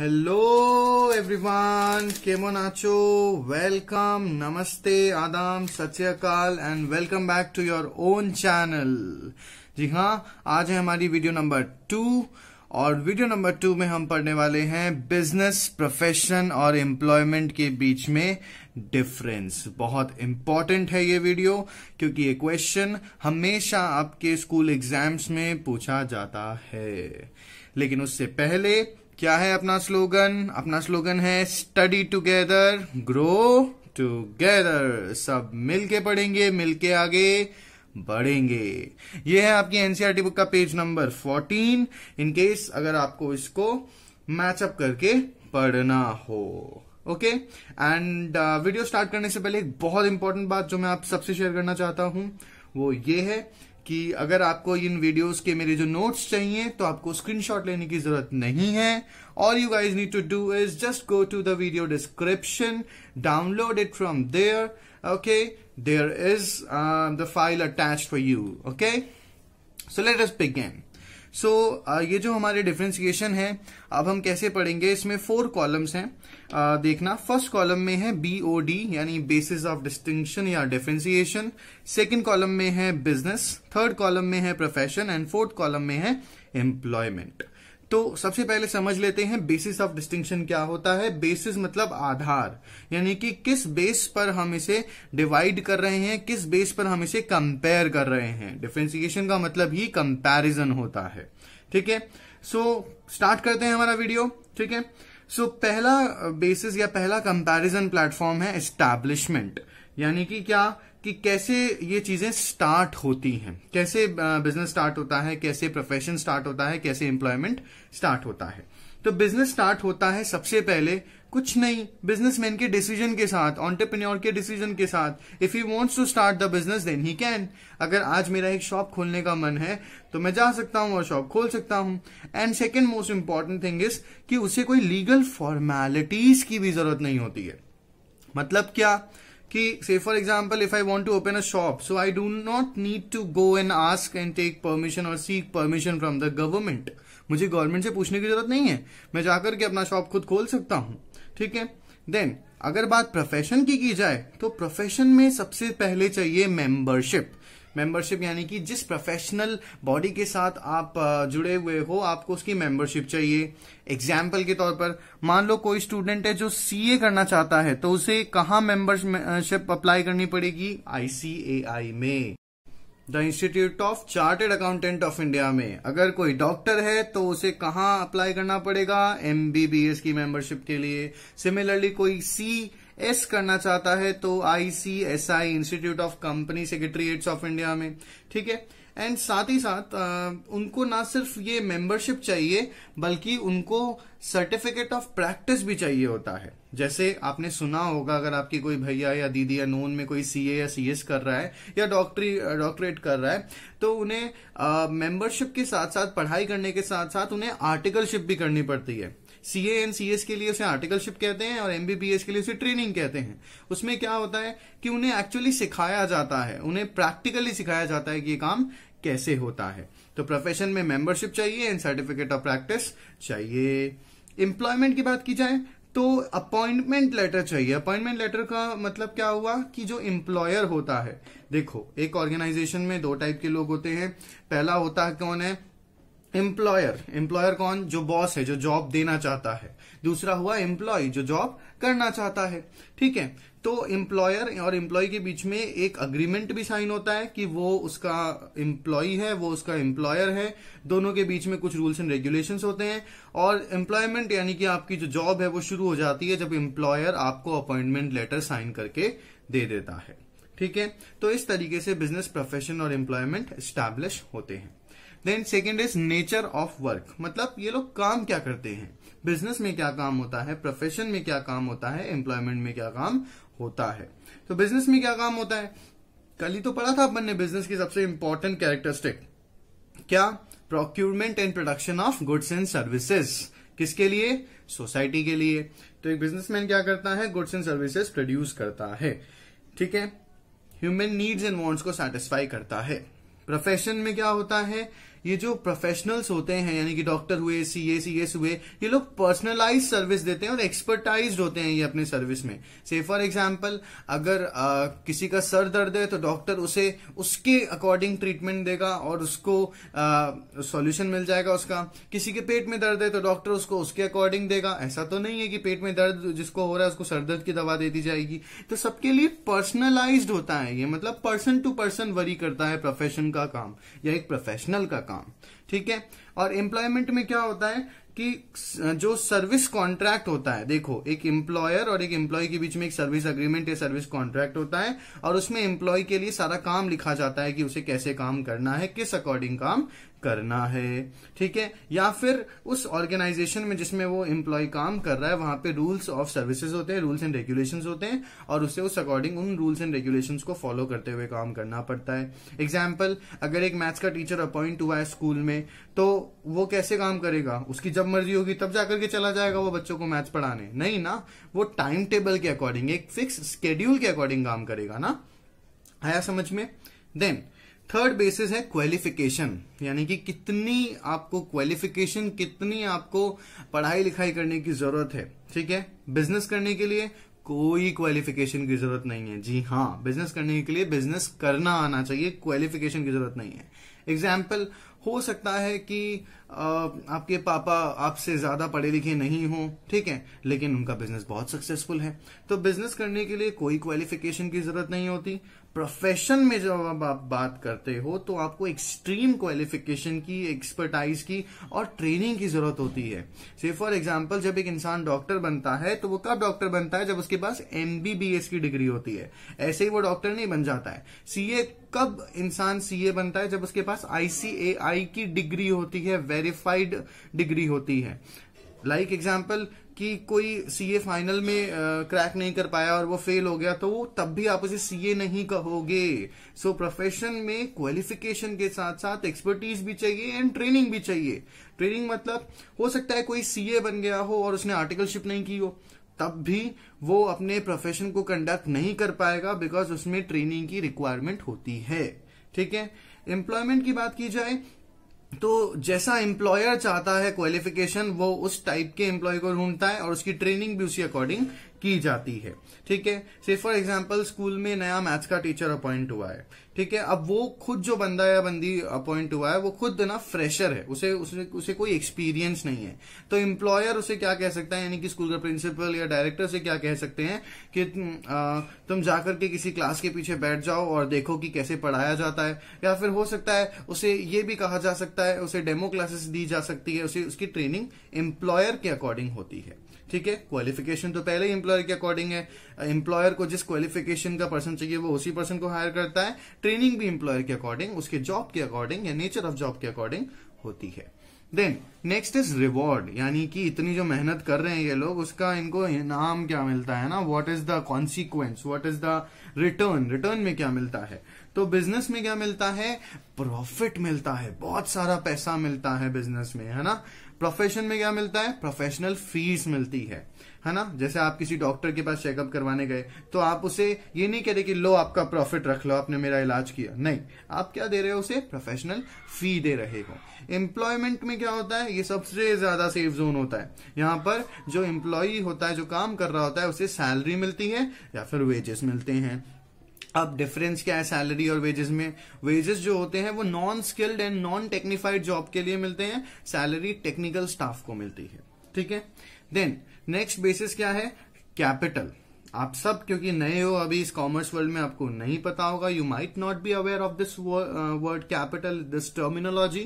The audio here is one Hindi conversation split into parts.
हेलो एवरीवन কেমন आचो वेलकम नमस्ते आदम Satyakal and welcome back to your own channel जी हाँ आज है हमारी वीडियो नंबर टू और वीडियो नंबर टू में हम पढ़ने वाले हैं बिजनेस प्रोफेशन और एम्प्लॉयमेंट के बीच में डिफरेंस बहुत इम्पॉर्टेंट है ये वीडियो क्योंकि ये क्वेश्चन हमेशा आपके स्कूल एग्जाम्स में पूछा जाता है लेकिन उससे पहले क्या है अपना स्लोगन अपना स्लोगन है स्टडी टुगेदर ग्रो टुगेदर सब मिलके पढ़ेंगे मिलके आगे बढ़ेंगे ये है आपकी एनसीआरटी बुक e का पेज नंबर फोर्टीन इनकेस अगर आपको इसको मैचअप करके पढ़ना हो ओके एंड वीडियो स्टार्ट करने से पहले एक बहुत इंपॉर्टेंट बात जो मैं आप सबसे शेयर करना चाहता हूं वो ये है कि अगर आपको इन वीडियोस के मेरे जो नोट्स चाहिए तो आपको स्क्रीनशॉट लेने की जरूरत नहीं है all you guys need to do is just go to the video description download it from there okay there is the file attach for you okay so let us begin so so, uh, ये जो हमारे डिफ्रेंसिएशन है अब हम कैसे पढ़ेंगे इसमें फोर कॉलम्स हैं uh, देखना फर्स्ट कॉलम में है बी ओ डी यानी बेसिस ऑफ डिस्टिंक्शन या डिफ्रेंसिएशन सेकेंड कॉलम में है बिजनेस थर्ड कॉलम में है प्रोफेशन एंड फोर्थ कॉलम में है एम्प्लॉयमेंट तो सबसे पहले समझ लेते हैं बेसिस ऑफ डिस्टिंक्शन क्या होता है बेसिस मतलब आधार यानी कि किस बेस पर हम इसे डिवाइड कर रहे हैं किस बेस पर हम इसे कंपेयर कर रहे हैं डिफ्रेंसिएशन का मतलब ही कंपेरिजन होता है ठीक है सो स्टार्ट करते हैं हमारा वीडियो ठीक है सो पहला बेसिस या पहला कंपेरिजन प्लेटफॉर्म है एस्टैब्लिशमेंट यानी कि क्या कि कैसे ये चीजें स्टार्ट होती हैं कैसे बिजनेस स्टार्ट होता है कैसे प्रोफेशन स्टार्ट होता है कैसे एम्प्लॉयमेंट स्टार्ट होता है तो बिजनेस स्टार्ट होता है सबसे पहले कुछ नहीं बिजनेसमैन के डिसीजन के साथ ऑन्टरप्रन्योर के डिसीजन के साथ if he wants to start the business then he can अगर आज मेरा एक शॉप खोलने का मन है तो मैं जा सकता हूं और शॉप खोल सकता हूं and second most important thing is कि उसे कोई लीगल फॉर्मेलिटीज की भी जरूरत नहीं होती है मतलब क्या कि से for example if I want to open a shop so I do not need to go and ask and take permission और seek permission from the government मुझे गवर्नमेंट से पूछने की जरूरत नहीं है मैं जाकर के अपना शॉप खुद खोल सकता हूँ ठीक है देन अगर बात प्रोफेशन की की जाए तो प्रोफेशन में सबसे पहले चाहिए मेंबरशिप मेंबरशिप यानी कि जिस प्रोफेशनल बॉडी के साथ आप जुड़े हुए हो आपको उसकी मेंबरशिप चाहिए एग्जाम्पल के तौर पर मान लो कोई स्टूडेंट है जो सीए करना चाहता है तो उसे कहाँ मेंबरशिप अप्लाई करनी पड़ेगी आईसीएआई में the institute of chartered accountant of India में अगर कोई डॉक्टर है तो उसे कहाँ अप्लाई करना पड़ेगा एमबीबीएस की मेंबरशिप के लिए सिमिलरली कोई सी एस करना चाहता है तो ICSI institute of company secretariats of India में ठीक है एंड साथ ही साथ आ, उनको ना सिर्फ ये मेंबरशिप चाहिए बल्कि उनको सर्टिफिकेट ऑफ प्रैक्टिस भी चाहिए होता है जैसे आपने सुना होगा अगर आपकी कोई भैया या दीदी या नोन में कोई सीए या सीएस कर रहा है या डॉक्टरी डॉक्टरेट कर रहा है तो उन्हें मेंबरशिप के साथ साथ पढ़ाई करने के साथ साथ उन्हें आर्टिकलशिप भी करनी पड़ती है सी ए एंड सी एस के लिए उसे आर्टिकलशिप कहते हैं और एमबीबीएस के लिए उसे ट्रेनिंग कहते हैं उसमें क्या होता है कि उन्हें एक्चुअली सिखाया जाता है उन्हें प्रैक्टिकली सिखाया जाता है कि ये काम कैसे होता है तो प्रोफेशन में मेंबरशिप चाहिए एंड सर्टिफिकेट ऑफ प्रैक्टिस चाहिए एम्प्लॉयमेंट की बात की जाए तो अपॉइंटमेंट लेटर चाहिए अपॉइंटमेंट लेटर का मतलब क्या हुआ कि जो एम्प्लॉयर होता है देखो एक ऑर्गेनाइजेशन में दो टाइप के लोग होते हैं पहला होता है कौन है एम्प्लॉयर एम्प्लॉयर कौन जो बॉस है जो जॉब देना चाहता है दूसरा हुआ एम्प्लॉय जो जॉब करना चाहता है ठीक है तो एम्प्लॉयर और एम्प्लॉय के बीच में एक अग्रीमेंट भी साइन होता है कि वो उसका एम्प्लॉय है वो उसका एम्प्लॉयर है दोनों के बीच में कुछ रूल्स एंड रेगुलेशन होते हैं और एम्प्लॉयमेंट यानी कि आपकी जो जॉब है वो शुरू हो जाती है जब एम्प्लॉयर आपको अपॉइंटमेंट लेटर साइन करके दे देता है ठीक है तो इस तरीके से बिजनेस प्रोफेशन और एम्प्लॉयमेंट स्टैब्लिश होते हैं then second is nature of work मतलब ये लोग काम क्या करते हैं बिजनेस में क्या काम होता है प्रोफेशन में क्या काम होता है एम्प्लॉयमेंट में क्या काम होता है तो बिजनेस में क्या काम होता है कल ही तो पढ़ा था अपन ने बिजनेस की सबसे इंपॉर्टेंट कैरेक्टरिस्टिक क्या procurement and production of goods and services किसके लिए सोसाइटी के लिए तो एक बिजनेसमैन क्या करता है गुड्स एंड सर्विसेज प्रोड्यूस करता है ठीक है ह्यूमन नीड्स एंड वांट्स को सेटिस्फाई करता है प्रोफेशन में क्या होता है ये जो प्रोफेशनल्स होते हैं यानी कि डॉक्टर हुए सी ए सी एस हुए ये लोग पर्सनलाइज सर्विस देते हैं और एक्सपर्टाइज होते हैं ये अपने सर्विस में से फॉर एग्जाम्पल अगर आ, किसी का सर दर्द है तो डॉक्टर उसे उसके अकॉर्डिंग ट्रीटमेंट देगा और उसको सॉल्यूशन मिल जाएगा उसका किसी के पेट में दर्द है तो डॉक्टर उसको उसके अकॉर्डिंग देगा ऐसा तो नहीं है कि पेट में दर्द जिसको हो रहा है उसको सर दर्द की दवा दे दी जाएगी तो सबके लिए पर्सनलाइज होता है ये मतलब पर्सन टू पर्सन वरी करता है प्रोफेशन का काम या एक प्रोफेशनल का काम ठीक है और एम्प्लॉयमेंट में क्या होता है कि जो सर्विस कॉन्ट्रैक्ट होता है देखो एक एम्प्लॉयर और एक एम्प्लॉय के बीच में एक सर्विस अग्रीमेंट या सर्विस कॉन्ट्रैक्ट होता है और उसमें एम्प्लॉय के लिए सारा काम लिखा जाता है कि उसे कैसे काम करना है किस अकॉर्डिंग काम करना है ठीक है या फिर उस ऑर्गेनाइजेशन में जिसमें वो एम्प्लॉय काम कर रहा है वहां पे रूल्स ऑफ सर्विसेज होते हैं रूल्स एंड रेगुलेशंस होते हैं और उसे उस अकॉर्डिंग उन रूल्स एंड रेगुलेशंस को फॉलो करते हुए काम करना पड़ता है एग्जाम्पल अगर एक मैथ्स का टीचर अपॉइंट हुआ है स्कूल में तो वो कैसे काम करेगा उसकी जब मर्जी होगी तब जाकर के चला जाएगा वो बच्चों को मैथ्स पढ़ाने नहीं ना वो टाइम टेबल के अकॉर्डिंग एक फिक्स स्केड्यूल के अकॉर्डिंग काम करेगा ना आया समझ में देन थर्ड बेसिस है क्वालिफिकेशन यानी कि कितनी आपको क्वालिफिकेशन कितनी आपको पढ़ाई लिखाई करने की जरूरत है ठीक है बिजनेस करने के लिए कोई क्वालिफिकेशन की जरूरत नहीं है जी हाँ बिजनेस करने के लिए बिजनेस करना आना चाहिए क्वालिफिकेशन की जरूरत नहीं है एग्जाम्पल हो सकता है कि आपके पापा आपसे ज्यादा पढ़े लिखे नहीं हो ठीक है लेकिन उनका बिजनेस बहुत सक्सेसफुल है तो बिजनेस करने के लिए कोई क्वालिफिकेशन की जरूरत नहीं होती प्रोफेशन में जब आप बात करते हो तो आपको एक्सट्रीम क्वालिफिकेशन की एक्सपर्टाइज की और ट्रेनिंग की जरूरत होती है से फॉर एग्जाम्पल जब एक इंसान डॉक्टर बनता है तो वो कब डॉक्टर बनता है जब उसके पास एमबीबीएस की डिग्री होती है ऐसे ही वो डॉक्टर नहीं बन जाता है सीए कब इंसान सीए बनता है जब उसके पास आईसीएआई की डिग्री होती है वे वेरीफाइड डिग्री होती है लाइक like एग्जाम्पल कि कोई सीए फाइनल में क्रैक नहीं कर पाया और वो फेल हो गया तो वो तब भी आप उसे सीए नहीं कहोगे सो so, प्रोफेशन में क्वालिफिकेशन के साथ साथ एक्सपर्टीज भी चाहिए एंड ट्रेनिंग भी चाहिए ट्रेनिंग मतलब हो सकता है कोई सीए बन गया हो और उसने आर्टिकलशिप नहीं की हो तब भी वो अपने प्रोफेशन को कंडक्ट नहीं कर पाएगा बिकॉज उसमें ट्रेनिंग की रिक्वायरमेंट होती है ठीक है एम्प्लॉयमेंट की बात की जाए तो जैसा एम्प्लॉयर चाहता है क्वालिफिकेशन वो उस टाइप के एम्प्लॉय को ढूंढता है और उसकी ट्रेनिंग भी उसी अकॉर्डिंग की जाती है ठीक है सिर्फ फॉर एग्जाम्पल स्कूल में नया मैथ्स का टीचर अपॉइंट हुआ है ठीक है अब वो खुद जो बंदा या बंदी अपॉइंट हुआ है वो खुद ना फ्रेशर है उसे उसे उसे कोई एक्सपीरियंस नहीं है तो इम्प्लॉयर उसे क्या कह सकता है यानी कि स्कूल का प्रिंसिपल या डायरेक्टर से क्या कह सकते हैं कि तुम जाकर के किसी क्लास के पीछे बैठ जाओ और देखो कि कैसे पढ़ाया जाता है या फिर हो सकता है उसे ये भी कहा जा सकता है उसे डेमो क्लासेस दी जा सकती है उसे उसकी ट्रेनिंग एम्प्लॉयर के अकॉर्डिंग होती है ठीक है क्वालिफिकेशन तो पहले ही एम्प्लॉयर के अकॉर्डिंग है एम्प्लॉयर को जिस क्वालिफिकेशन का पर्सन चाहिए वो उसी पर्सन को हायर करता है ट्रेनिंग भी इंप्लॉयर के अकॉर्डिंग उसके जॉब के अकॉर्डिंग या नेचर ऑफ जॉब के अकॉर्डिंग होती है देन नेक्स्ट इज रिवॉर्ड यानी कि इतनी जो मेहनत कर रहे हैं ये लोग उसका इनको नाम क्या मिलता है ना what is the consequence what is the return return में क्या मिलता है तो बिजनेस में क्या मिलता है प्रॉफिट मिलता है बहुत सारा पैसा मिलता है बिजनेस में है ना प्रोफेशन में क्या मिलता है प्रोफेशनल फीस मिलती है है ना जैसे आप किसी डॉक्टर के पास चेकअप करवाने गए तो आप उसे ये नहीं कह रहे कि लो आपका प्रॉफिट रख लो आपने मेरा इलाज किया नहीं आप क्या दे रहे हो उसे प्रोफेशनल फी दे रहे हो एम्प्लॉयमेंट में क्या होता है ये सबसे ज्यादा सेफ जोन होता है यहां पर जो एम्प्लॉय होता है जो काम कर रहा होता है उसे सैलरी मिलती है या फिर वेजेस मिलते हैं अब डिफरेंस क्या है सैलरी और वेजेस में वेजेस जो होते हैं वो non skilled and non technified job के लिए मिलते हैं सैलरी टेक्निकल स्टाफ को मिलती है ठीक है देन नेक्स्ट बेसिस क्या है कैपिटल आप सब क्योंकि नए हो अभी इस कॉमर्स वर्ल्ड में आपको नहीं पता होगा you might not be aware of this word capital this terminology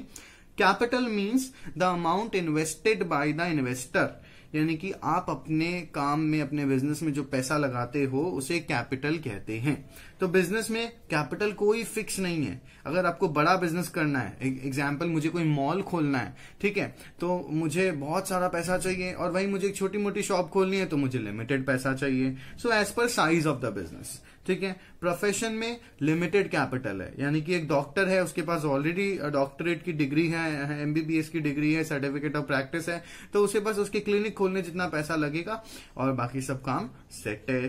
capital means the amount invested by the investor यानी कि आप अपने काम में अपने बिजनेस में जो पैसा लगाते हो उसे कैपिटल कहते हैं तो बिजनेस में कैपिटल कोई फिक्स नहीं है अगर आपको बड़ा बिजनेस करना है एग्जाम्पल मुझे कोई मॉल खोलना है ठीक है तो मुझे बहुत सारा पैसा चाहिए और वही मुझे एक छोटी मोटी शॉप खोलनी है तो मुझे लिमिटेड पैसा चाहिए so as per size of the business ठीक है प्रोफेशन में लिमिटेड कैपिटल है यानी कि एक डॉक्टर है उसके पास ऑलरेडी डॉक्टरेट की डिग्री है एमबीबीएस की डिग्री है सर्टिफिकेट ऑफ प्रैक्टिस है तो उसे बस उसके क्लिनिक खोलने जितना पैसा लगेगा और बाकी सब काम सेट है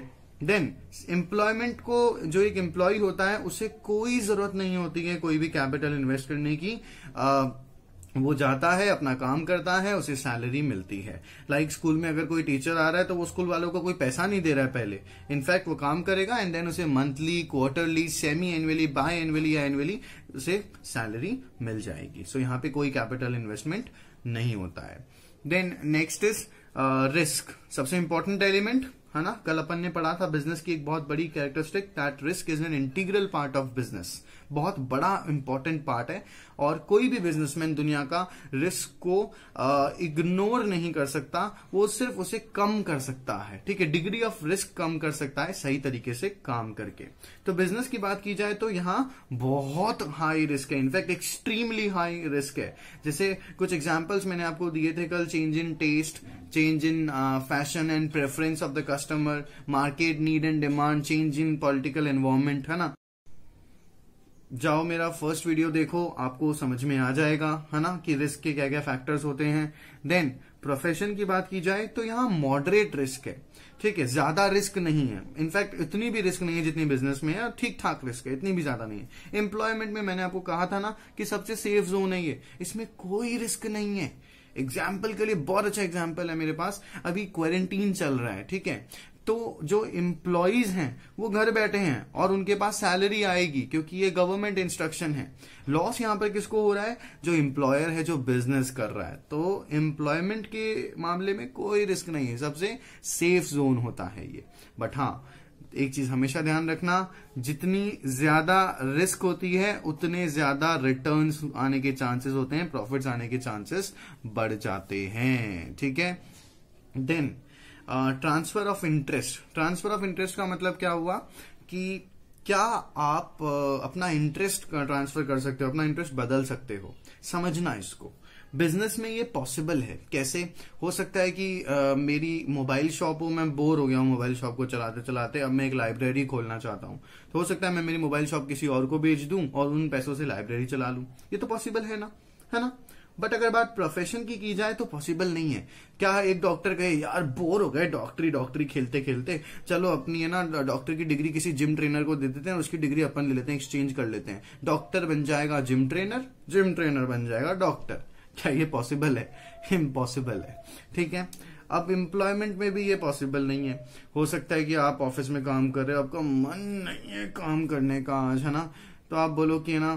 देन एम्प्लॉयमेंट को जो एक एम्प्लॉय होता है उसे कोई जरूरत नहीं होती है कोई भी कैपिटल इन्वेस्ट करने की uh, वो जाता है अपना काम करता है उसे सैलरी मिलती है लाइक like स्कूल में अगर कोई टीचर आ रहा है तो वो स्कूल वालों को कोई पैसा नहीं दे रहा है पहले इनफैक्ट वो काम करेगा एंड देन उसे monthly quarterly semi annually bi annually या एनुअली उसे सैलरी मिल जाएगी सो so, यहाँ पे कोई कैपिटल इन्वेस्टमेंट नहीं होता है देन नेक्स्ट इज रिस्क सबसे इंपॉर्टेंट एलिमेंट है ना कल अपन ने पढ़ा था बिजनेस की एक बहुत बड़ी characteristic that risk is an integral part of business बहुत बड़ा इंपॉर्टेंट पार्ट है और कोई भी बिजनेसमैन दुनिया का रिस्क को इग्नोर नहीं कर सकता वो सिर्फ उसे कम कर सकता है ठीक है डिग्री ऑफ रिस्क कम कर सकता है सही तरीके से काम करके तो बिजनेस की बात की जाए तो यहां बहुत हाई रिस्क है इनफैक्ट एक्सट्रीमली हाई रिस्क है जैसे कुछ एग्जाम्पल्स मैंने आपको दिए थे कल change in taste change in fashion and preference of the customer customer market need and demand change in political environment है ना जाओ मेरा फर्स्ट वीडियो देखो आपको समझ में आ जाएगा है ना कि रिस्क के क्या क्या फैक्टर्स होते हैं देन प्रोफेशन की बात की जाए तो यहाँ मॉडरेट रिस्क है ठीक है ज्यादा रिस्क नहीं है इनफैक्ट इतनी भी रिस्क नहीं है जितनी बिजनेस में है ठीक ठाक रिस्क है इतनी भी ज्यादा नहीं है एम्प्लॉयमेंट में मैंने आपको कहा था ना कि सबसे सेफ जोन है ये इसमें कोई रिस्क नहीं है एग्जाम्पल के लिए बहुत अच्छा एग्जाम्पल है मेरे पास अभी क्वारंटीन चल रहा है ठीक है तो जो इम्प्लॉयज हैं वो घर बैठे हैं और उनके पास सैलरी आएगी क्योंकि ये गवर्नमेंट इंस्ट्रक्शन है लॉस यहां पर किसको हो रहा है जो इम्प्लॉयर है जो बिजनेस कर रहा है तो एम्प्लॉयमेंट के मामले में कोई रिस्क नहीं है सबसे सेफ जोन होता है ये बट हाँ एक चीज हमेशा ध्यान रखना जितनी ज्यादा रिस्क होती है उतने ज्यादा रिटर्न्स आने के चांसेस होते हैं प्रॉफिट्स आने के चांसेस बढ़ जाते हैं ठीक है then transfer of interest transfer of interest का मतलब क्या हुआ कि क्या आप uh, अपना इंटरेस्ट ट्रांसफर कर सकते हो अपना इंटरेस्ट बदल सकते हो समझना इसको बिजनेस में ये पॉसिबल है कैसे हो सकता है कि आ, मेरी मोबाइल शॉप हो मैं बोर हो गया हूँ मोबाइल शॉप को चलाते चलाते अब मैं एक लाइब्रेरी खोलना चाहता हूँ तो हो सकता है मैं मेरी मोबाइल शॉप किसी और को बेच दूं और उन पैसों से लाइब्रेरी चला लूं ये तो पॉसिबल है ना है ना बट अगर बात प्रोफेशन की की जाए तो पॉसिबल नहीं है क्या एक डॉक्टर कहे यार बोर हो गए डॉक्टरी डॉक्टरी खेलते खेलते चलो अपनी है ना डॉक्टर की डिग्री किसी जिम ट्रेनर को दे देते हैं उसकी डिग्री अपन ले लेते हैं एक्सचेंज कर लेते हैं डॉक्टर बन जाएगा जिम ट्रेनर जिम ट्रेनर बन जाएगा डॉक्टर क्या ये पॉसिबल है इम्पॉसिबल है ठीक है अब एम्प्लॉयमेंट में भी ये पॉसिबल नहीं है हो सकता है कि आप ऑफिस में काम कर रहे हो आपका मन नहीं है काम करने का आज है ना तो आप बोलो कि ना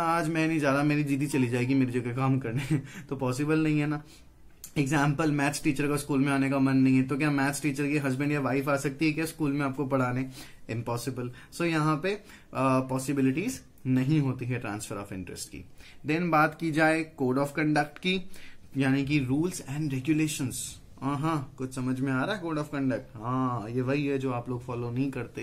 आज मैं नहीं जा रहा मेरी दीदी चली जाएगी मेरी जगह काम करने तो पॉसिबल नहीं है ना एग्जाम्पल मैथ्स टीचर का स्कूल में आने का मन नहीं है तो क्या मैथ्स टीचर की हस्बैंड या वाइफ आ सकती है क्या स्कूल में आपको पढ़ाने इम्पॉसिबल सो so, यहाँ पे पॉसिबिलिटीज uh, नहीं होती है ट्रांसफर ऑफ इंटरेस्ट की देन बात की जाए कोड ऑफ कंडक्ट की यानी कि रूल्स एंड रेगुलेशन हाँ कुछ समझ में आ रहा है कोड ऑफ कंडक्ट हाँ ये वही है जो आप लोग फॉलो नहीं करते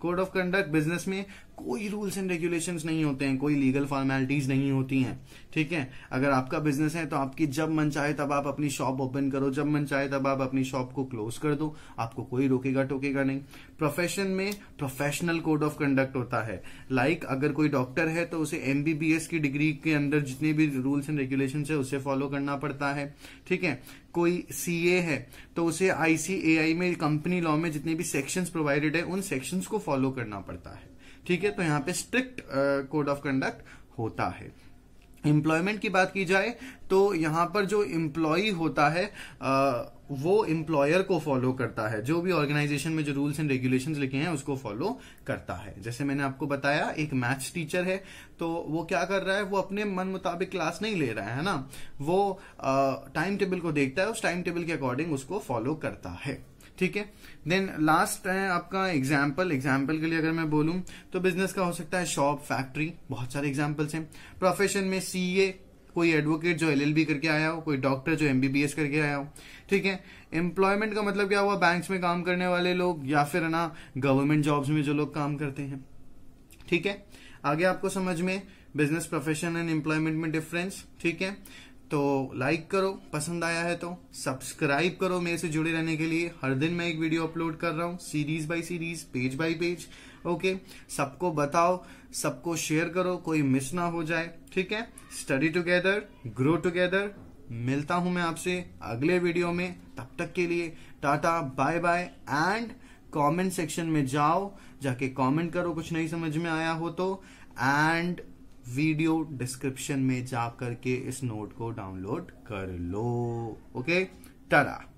कोड ऑफ कंडक्ट बिजनेस में कोई रूल्स एंड रेगुलेशंस नहीं होते हैं कोई लीगल फॉर्मेलिटीज नहीं होती हैं ठीक है अगर आपका बिजनेस है तो आपकी जब मन चाहे तब आप अपनी शॉप ओपन करो जब मन चाहे तब आप अपनी शॉप को क्लोज कर दो आपको कोई रोकेगा टोकेगा नहीं प्रोफेशन में प्रोफेशनल कोड ऑफ कंडक्ट होता है लाइक like, अगर कोई डॉक्टर है तो उसे एमबीबीएस की डिग्री के अंदर जितने भी रूल्स एंड रेगुलेशन है उसे फॉलो करना पड़ता है ठीक है कोई सीए है तो उसे आईसीएआई में कंपनी लॉ में जितने भी सेक्शंस प्रोवाइडेड है उन सेक्शंस को फॉलो करना पड़ता है ठीक है तो यहाँ पे स्ट्रिक्ट कोड ऑफ कंडक्ट होता है एम्प्लॉयमेंट की बात की जाए तो यहाँ पर जो एम्प्लॉय होता है आ, uh, वो एम्प्लॉयर को फॉलो करता है जो भी ऑर्गेनाइजेशन में जो रूल्स एंड रेगुलेशंस लिखे हैं उसको फॉलो करता है जैसे मैंने आपको बताया एक मैथ्स टीचर है तो वो क्या कर रहा है वो अपने मन मुताबिक क्लास नहीं ले रहा है ना वो टाइम uh, टेबल को देखता है उस टाइम टेबल के अकॉर्डिंग उसको फॉलो करता है ठीक है देन लास्ट है आपका एग्जाम्पल एग्जाम्पल के लिए अगर मैं बोलूँ तो बिजनेस का हो सकता है शॉप फैक्ट्री बहुत सारे एग्जाम्पल्स हैं प्रोफेशन में सी कोई एडवोकेट जो एलएलबी करके आया हो कोई डॉक्टर जो एमबीबीएस करके आया हो ठीक है एम्प्लॉयमेंट का मतलब क्या हुआ बैंक्स में काम करने वाले लोग या फिर ना गवर्नमेंट जॉब्स में जो लोग काम करते हैं ठीक है आगे आपको समझ में बिजनेस प्रोफेशन एंड एम्प्लॉयमेंट में डिफरेंस ठीक है तो लाइक करो पसंद आया है तो सब्सक्राइब करो मेरे से जुड़े रहने के लिए हर दिन मैं एक वीडियो अपलोड कर रहा हूँ series by series page by page okay सबको बताओ सबको शेयर करो कोई मिस ना हो जाए ठीक है स्टडी टुगेदर ग्रो टुगेदर मिलता हूं मैं आपसे अगले वीडियो में तब तक के लिए tata bye bye and comment section में जाओ जाके कमेंट करो कुछ नहीं समझ में आया हो तो एंड वीडियो डिस्क्रिप्शन में जाकर करके इस नोट को डाउनलोड कर लो ओके टरा